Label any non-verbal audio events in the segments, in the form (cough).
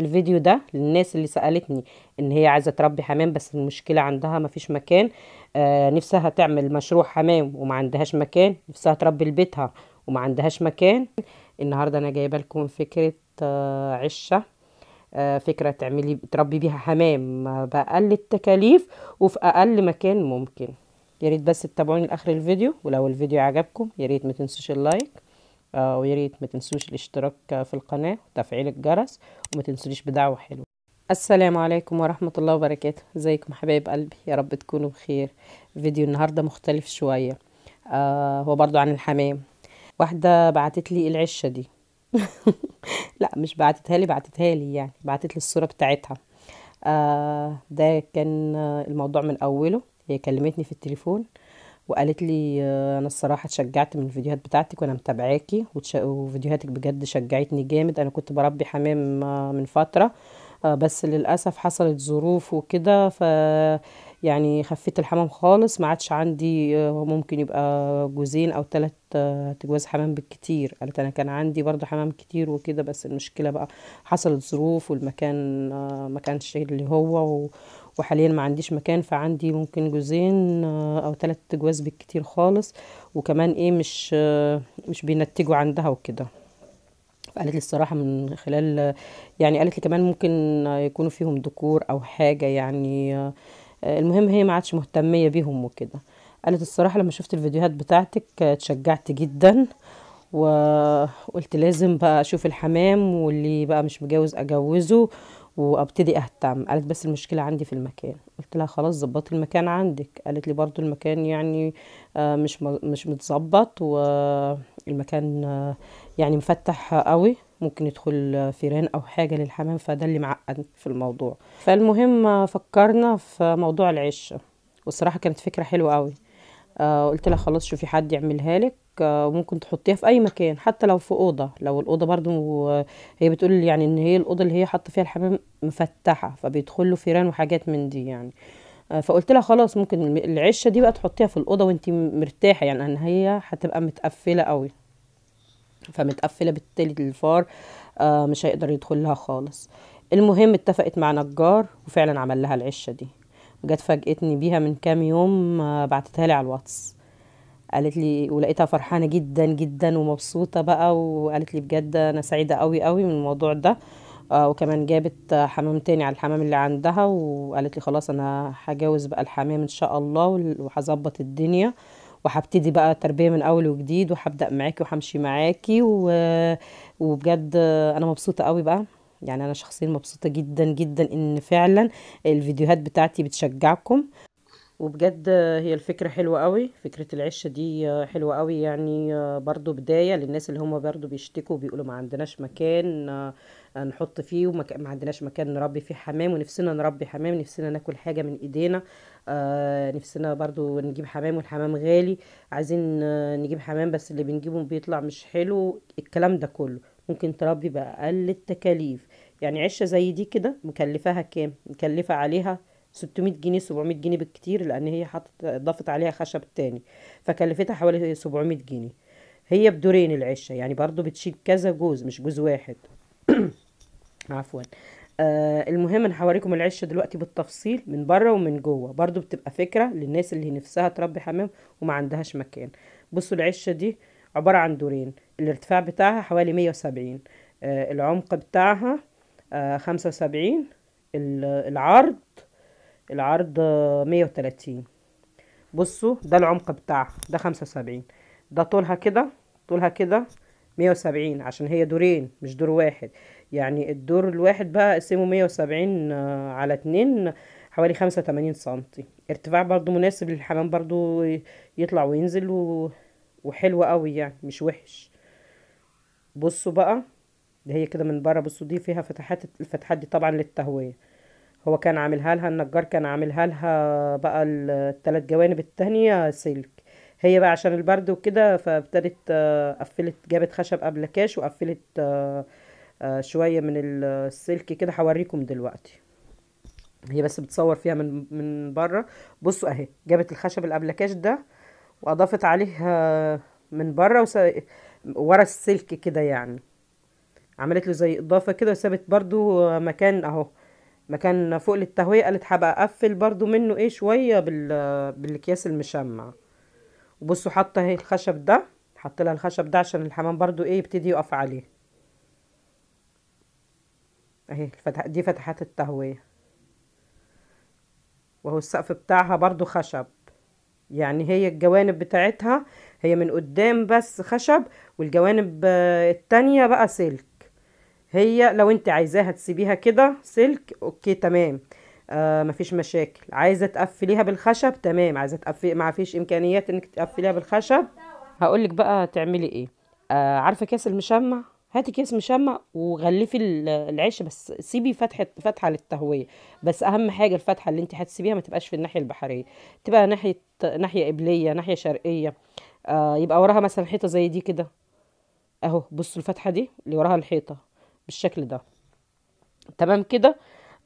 الفيديو ده للناس اللي سألتني ان هي عايزة تربي حمام بس المشكلة عندها مفيش مكان آه نفسها تعمل مشروع حمام وما عندهاش مكان نفسها تربي لبيتها وما عندهاش مكان النهاردة انا جايبة لكم فكرة آه عشة آه فكرة تعملي تربي بيها حمام بأقل التكاليف وفي أقل مكان ممكن ياريت بس تتابعوني لآخر الفيديو ولو الفيديو عجبكم ياريت ما تنسوش اللايك آه، ويا ريت ما تنسوش الاشتراك في القناة وتفعيل الجرس وما تنسوش بدعوة حلوة السلام عليكم ورحمة الله وبركاته ازيكم حبايب قلبي يا رب تكونوا بخير فيديو النهاردة مختلف شوية آه هو برضو عن الحمام واحدة بعتت لي العشة دي (laughs) لا مش بعتتها لي بعتتها لي يعني بعتت لي الصورة بتاعتها آه ده كان الموضوع من أوله هي كلمتني في التليفون وقالت لي آه، انا الصراحه اتشجعت من الفيديوهات بتاعتك وانا متابعاكي وفيديوهاتك بجد شجعتني جامد انا كنت بربي حمام آه، من فتره آه، بس للاسف حصلت ظروف وكده ف يعني خفيت الحمام خالص ما عادش عندي ممكن يبقى جوزين او ثلاث تجواز حمام بالكتير قالت انا كان عندي برضو حمام كتير وكده بس المشكله بقى حصلت ظروف والمكان ما كانش اللي هو و... وحاليا ما عنديش مكان فعندي ممكن جوزين آه، او ثلاث جواز بالكتير خالص وكمان ايه مش آه، مش بينتجوا عندها وكده قالت لي الصراحه من خلال آه، يعني قالت لي كمان ممكن يكونوا فيهم ذكور او حاجه يعني المهم هي ما عادش مهتميه بيهم وكده قالت الصراحه لما شفت الفيديوهات بتاعتك اتشجعت جدا وقلت لازم بقى اشوف الحمام واللي بقى مش مجوز اجوزه وابتدي اهتم قالت بس المشكله عندي في المكان قلت لها خلاص ظبطي المكان عندك قالت لي برضو المكان يعني آه، مش مش متظبط والمكان آه، يعني مفتح قوي ممكن يدخل فيران او حاجه للحمام فده اللي معقد في الموضوع فالمهم فكرنا في موضوع العشه والصراحه كانت فكره حلوه قوي آه، قلت لها خلاص شوفي حد يعملها لك ممكن تحطيها في اي مكان حتى لو في اوضه لو الاوضه برضو هي بتقول يعني ان هي الاوضه اللي هي حاطه فيها الحمام مفتحه فبيدخل له فيران وحاجات من دي يعني آه، فقلت لها خلاص ممكن العشه دي بقى تحطيها في الاوضه وانت مرتاحه يعني ان هي هتبقى متقفله قوي فمتقفله بالتالي الفار آه، مش هيقدر يدخل لها خالص المهم اتفقت مع نجار وفعلا عمل لها العشه دي جت فاجئتني بيها من كام يوم آه، بعتتها لي على الواتس قالت لي ولقيتها فرحانه جدا جدا ومبسوطه بقى وقالت لي بجد انا سعيده قوي قوي من الموضوع ده آه، وكمان جابت حمام تاني على الحمام اللي عندها وقالت لي خلاص انا هجوز بقى الحمام ان شاء الله وهظبط الدنيا وهبتدي بقى تربيه من اول وجديد وهبدا معاكي وهمشي معاكي و... وبجد انا مبسوطه قوي بقى يعني انا شخصيا مبسوطه جدا جدا ان فعلا الفيديوهات بتاعتي بتشجعكم وبجد هي الفكرة حلوة قوي فكرة العشة دي حلوة قوي يعني برضو بداية للناس اللي هم برضو بيشتكوا بيقولوا ما عندناش مكان آه، نحط فيه وما عندناش مكان نربي فيه حمام ونفسنا نربي حمام نفسنا ناكل حاجة من ايدينا آه، نفسنا برضو نجيب حمام والحمام غالي عايزين آه، نجيب حمام بس اللي بنجيبه بيطلع مش حلو الكلام ده كله ممكن تربي بأقل التكاليف يعني عشة زي دي كده مكلفاها كام مكلفة عليها 600 جنيه 700 جنيه بالكتير لان هي حطت ضافت عليها خشب تاني فكلفتها حوالي 700 جنيه هي بدورين العشه يعني برضو بتشيل كذا جوز مش جوز واحد (coughs) عفوا آه المهم انا هوريكم العشه دلوقتي بالتفصيل من بره ومن جوه برضو بتبقى فكره للناس اللي نفسها تربي حمام وما عندهاش مكان بصوا العشه دي عباره عن دورين الارتفاع بتاعها حوالي 170 آه العمق بتاعها آه 75 العرض العرض مية وتلاتين بصوا ده العمق بتاعها ده خمسة وسبعين ده طولها كده طولها كده مية وسبعين عشان هي دورين مش دور واحد يعني الدور الواحد بقى قسمه مية وسبعين آه، على اتنين حوالي خمسة وتمانين سنتي ارتفاع برضو مناسب للحمام برضو يطلع وينزل و... وحلو قوي يعني مش وحش بصوا بقى ده هي كده من بره بصوا دي فيها فتحات الفتحات دي طبعا للتهويه هو كان عاملها لها النجار كان عاملها لها بقى الثلاث جوانب التانية سلك هي بقى عشان البرد وكده فابتدت آه، قفلت جابت خشب قبل كاش وقفلت آه، آه، شوية من السلك كده هوريكم دلوقتي هي بس بتصور فيها من من بره بصوا اهي جابت الخشب الابلكاش ده واضافت عليه من بره وس... ورا السلك كده يعني عملت له زي اضافه كده وسابت برضو مكان اهو مكان فوق للتهوية قالت هبقى اقفل برضو منه ايه شوية بال... بالاكياس المشمع وبصوا حاطة اهي الخشب ده حط لها الخشب ده عشان الحمام برضو ايه يبتدي يقف عليه اهي الفتح... دي فتحات التهوية وهو السقف بتاعها برضو خشب يعني هي الجوانب بتاعتها هي من قدام بس خشب والجوانب التانية بقى سلك هي لو انت عايزاها تسيبيها كده سلك اوكي تمام آه مفيش مشاكل عايزه تقفليها بالخشب تمام عايزه تقفلي ما فيش امكانيات انك تقفليها بالخشب هقولك بقى تعملي ايه آه عارفه كاس المشمع هاتي كيس مشمع وغلفي العيش بس سيبي فتحه فتحه للتهويه بس اهم حاجه الفتحه اللي انت هتسيبيها ما تبقاش في الناحيه البحريه تبقى ناحيه ناحيه قبليه ناحيه شرقيه آه يبقى وراها مثلا حيطه زي دي كده اهو بصوا الفتحه دي اللي وراها الحيطه بالشكل ده تمام كده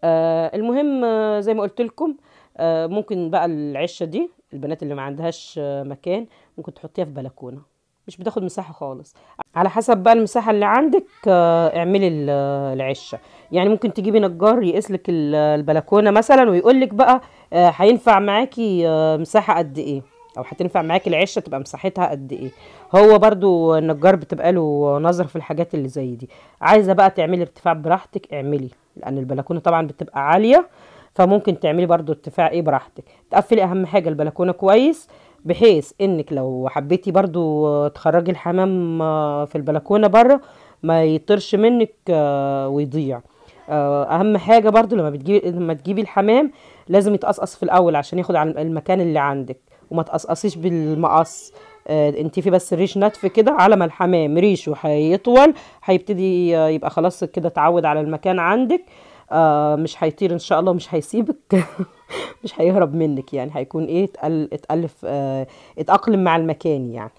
آه المهم آه زي ما قلت لكم آه ممكن بقى العشه دي البنات اللي ما عندهاش آه مكان ممكن تحطيها في بلكونه مش بتاخد مساحه خالص على حسب بقى المساحه اللي عندك آه اعملي آه، العشه يعني ممكن تجيبي نجار يقسلك آه، البلكونه مثلا ويقولك بقى آه، هينفع آه معاكي آه مساحه قد ايه او هتنفع معاك العشه تبقى مساحتها قد ايه هو برضو النجار بتبقى له نظر في الحاجات اللي زي دي عايزه بقى تعملي ارتفاع براحتك اعملي لان البلكونه طبعا بتبقى عاليه فممكن تعملي برضو ارتفاع ايه براحتك تقفلي اهم حاجه البلكونه كويس بحيث انك لو حبيتي برضو تخرجي الحمام في البلكونه بره ما يطرش منك آه، ويضيع آه، اهم حاجه برضو لما بتجيبي لما تجيبي الحمام لازم يتقصقص في الاول عشان ياخد على المكان اللي عندك وما تقصقصيش بالمقص آه، في بس الريش نتف كده على ما الحمام ريشه هيطول هيبتدي يبقى خلاص كده اتعود على المكان عندك آه مش هيطير ان شاء الله مش هيسيبك (laughs) مش هيهرب منك يعني هيكون ايه اتألف آه اتأقلم مع المكان يعني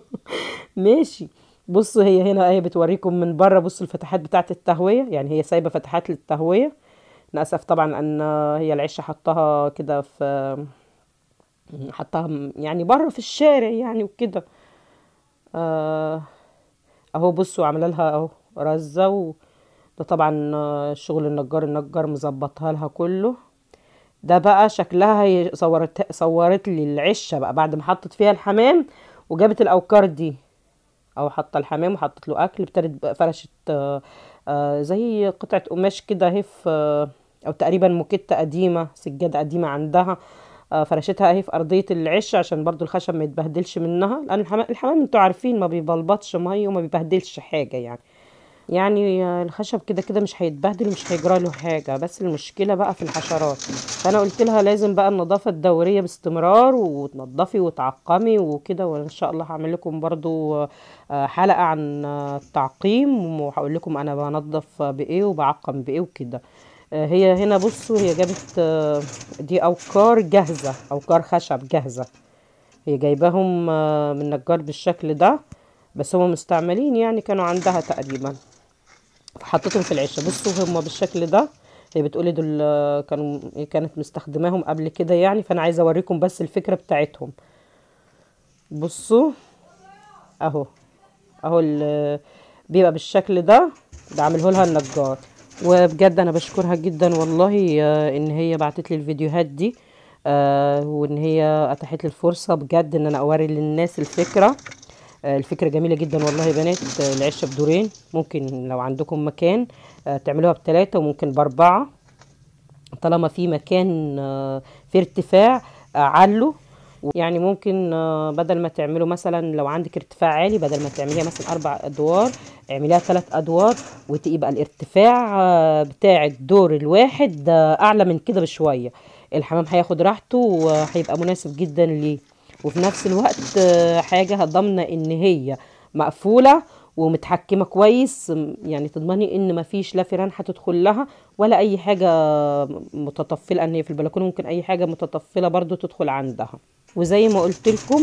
(laughs) ماشي بصوا هي هنا اهي بتوريكم من بره بصوا الفتحات بتاعت التهويه يعني هي سايبه فتحات للتهويه للاسف طبعا ان هي العشه حطها كده في حطها يعني بره في الشارع يعني وكده آه اهو بصوا عامله لها اهو رزه و... ده طبعا آه، شغل النجار النجار مظبطها لها كله ده بقى شكلها هي صورت صورت لي العشه بقى بعد ما حطت فيها الحمام وجابت الاوكار دي او حاطه الحمام وحطت له اكل ابتدت فرشت آه، آه، زي قطعه قماش كده اهي او تقريبا موكيته قديمه سجاده قديمه عندها آه، فرشتها اهي في ارضيه العش عشان برضو الخشب ما يتبهدلش منها لان الحمام انتوا عارفين ما بيبلبطش ميه وما بيبهدلش حاجه يعني يعني آه، الخشب كده كده مش هيتبهدل ومش هيجرى له حاجه بس المشكله بقى في الحشرات فانا قلت لها لازم بقى النظافه الدوريه باستمرار وتنظفي وتعقمي وكده وان شاء الله هعمل لكم برضو آه، حلقه عن التعقيم وهقول لكم انا بنضف بايه وبعقم بايه وكده آه، هي هنا بصوا هي جابت آه، دي اوكار جاهزه اوكار خشب جاهزه هي جايباهم آه، من نجار بالشكل ده بس هم مستعملين يعني كانوا عندها تقريبا فحطيتهم في العشه بصوا هم بالشكل ده هي بتقولي دول كانوا كانت مستخدماهم قبل كده يعني فانا عايزه اوريكم بس الفكره بتاعتهم بصوا اهو اهو بيبقى بالشكل ده ده عامله لها النجار وبجد انا بشكرها جدا والله آه، ان هي بعتت لي الفيديوهات دي آه، وان هي اتاحت لي الفرصه بجد ان انا اوري للناس الفكره آه، الفكره جميله جدا والله يا بنات العشه بدورين ممكن لو عندكم مكان تعملوها بثلاثه وممكن باربعه طالما في مكان في ارتفاع علو يعني ممكن آه، بدل ما تعمله مثلا لو عندك ارتفاع عالي بدل ما تعمليها مثلا اربع ادوار اعمليها ثلاث ادوار وتبقى الارتفاع آه، بتاع الدور الواحد آه، اعلى من كده بشويه الحمام هياخد راحته وهيبقى مناسب جدا ليه وفي نفس الوقت حاجه ضامنه ان هي مقفوله ومتحكمه كويس يعني تضمني ان مفيش لا فيران هتدخل لها ولا اي حاجه متطفله ان هي في البلكونه ممكن اي حاجه متطفله برضو تدخل عندها وزي ما قلت لكم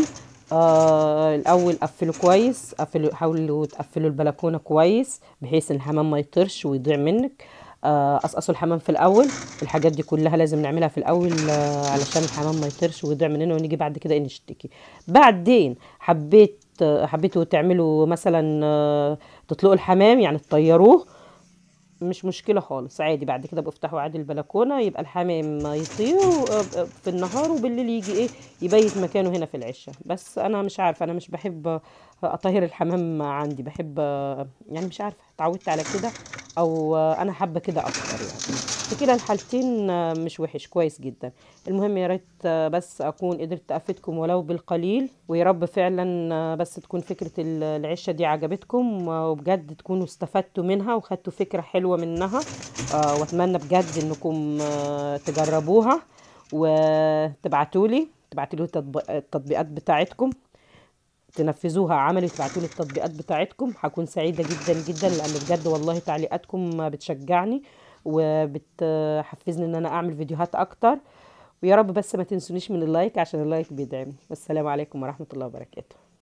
آه الاول قفلوا كويس قفلوا حاولوا تقفلوا البلكونه كويس بحيث الحمام ما يطرش ويضيع منك آه قصقصوا الحمام في الاول الحاجات دي كلها لازم نعملها في الاول آه علشان الحمام ما يطرش ويضيع مننا ونيجي بعد كده نشتكي بعدين حبيت آه، حبيتوا تعملوا مثلا آه، تطلقوا الحمام يعني تطيروه مش مشكلة خالص عادي بعد كده بفتحوا عادي البلكونة يبقى الحمام يطير آه، في النهار وبالليل يجي ايه يبيت مكانه هنا في العشة بس انا مش عارفة انا مش بحب اطهر الحمام عندي بحب يعني مش عارفة اتعودت على كده او انا حابه كده اكتر يعني في كلا الحالتين آه، مش وحش كويس جدا المهم يا ريت آه، بس اكون قدرت افيدكم ولو بالقليل ويا رب فعلا آه، بس تكون فكره العشه دي عجبتكم وبجد تكونوا استفدتوا منها وخدتوا فكره حلوه منها واتمنى بجد انكم تجربوها وتبعتولي تبعتولي التطبيقات بتاعتكم تنفذوها عملي وتبعتوا لي التطبيقات بتاعتكم هكون سعيده جدا جدا لان بجد والله تعليقاتكم بتشجعني وبتحفزني ان انا اعمل فيديوهات اكتر ويا رب بس ما تنسونيش من اللايك عشان اللايك بيدعمني والسلام عليكم ورحمه الله وبركاته